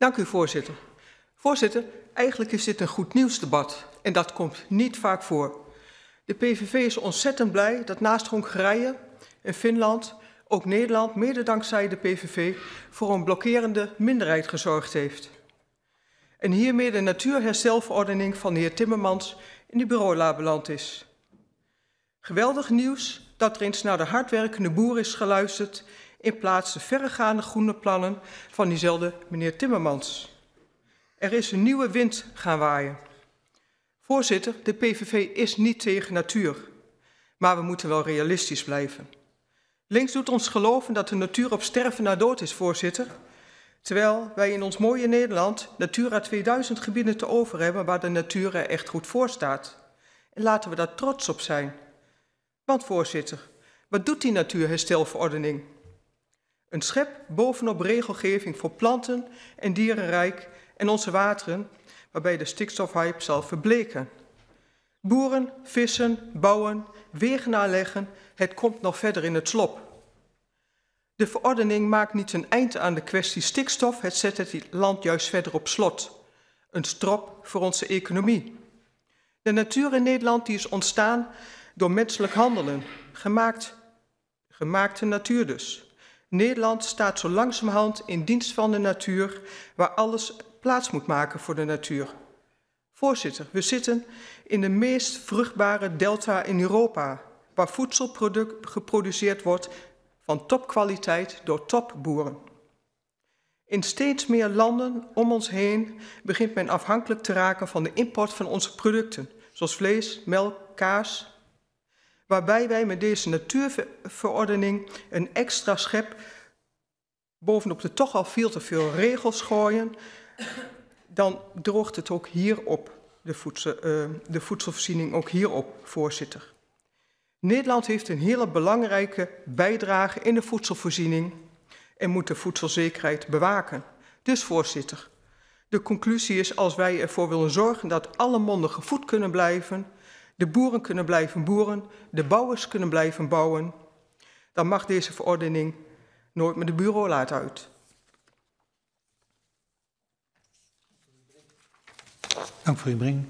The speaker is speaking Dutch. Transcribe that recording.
Dank u, voorzitter. Voorzitter, eigenlijk is dit een goed nieuwsdebat en dat komt niet vaak voor. De PVV is ontzettend blij dat naast Hongarije en Finland ook Nederland, mede dankzij de PVV, voor een blokkerende minderheid gezorgd heeft. En hiermee de natuurherstelverordening van de heer Timmermans in de bureaula beland is. Geweldig nieuws dat er eens naar de hardwerkende boer is geluisterd in plaats de verregaande groene plannen van diezelfde meneer Timmermans. Er is een nieuwe wind gaan waaien. Voorzitter, de PVV is niet tegen natuur, maar we moeten wel realistisch blijven. Links doet ons geloven dat de natuur op sterven na dood is, voorzitter. Terwijl wij in ons mooie Nederland Natura 2000 gebieden te over hebben waar de natuur er echt goed voor staat. En laten we daar trots op zijn. Want voorzitter, wat doet die natuurherstelverordening? Een schep bovenop regelgeving voor planten en dierenrijk en onze wateren, waarbij de stikstofhype zal verbleken. Boeren, vissen, bouwen, wegen aanleggen, het komt nog verder in het slop. De verordening maakt niet een eind aan de kwestie stikstof, het zet het land juist verder op slot. Een strop voor onze economie. De natuur in Nederland die is ontstaan door menselijk handelen, gemaakt, gemaakte natuur dus. Nederland staat zo langzamerhand in dienst van de natuur, waar alles plaats moet maken voor de natuur. Voorzitter, we zitten in de meest vruchtbare delta in Europa, waar voedselproduct geproduceerd wordt van topkwaliteit door topboeren. In steeds meer landen om ons heen begint men afhankelijk te raken van de import van onze producten, zoals vlees, melk, kaas, waarbij wij met deze natuurverordening een extra schep bovenop de toch al veel te veel regels gooien, dan droogt het ook hierop, de, eh, de voedselvoorziening ook hierop, voorzitter. Nederland heeft een hele belangrijke bijdrage in de voedselvoorziening en moet de voedselzekerheid bewaken. Dus voorzitter, de conclusie is als wij ervoor willen zorgen dat alle monden gevoed kunnen blijven, de boeren kunnen blijven boeren, de bouwers kunnen blijven bouwen. Dan mag deze verordening nooit met de laten uit. Dank voor uw breng.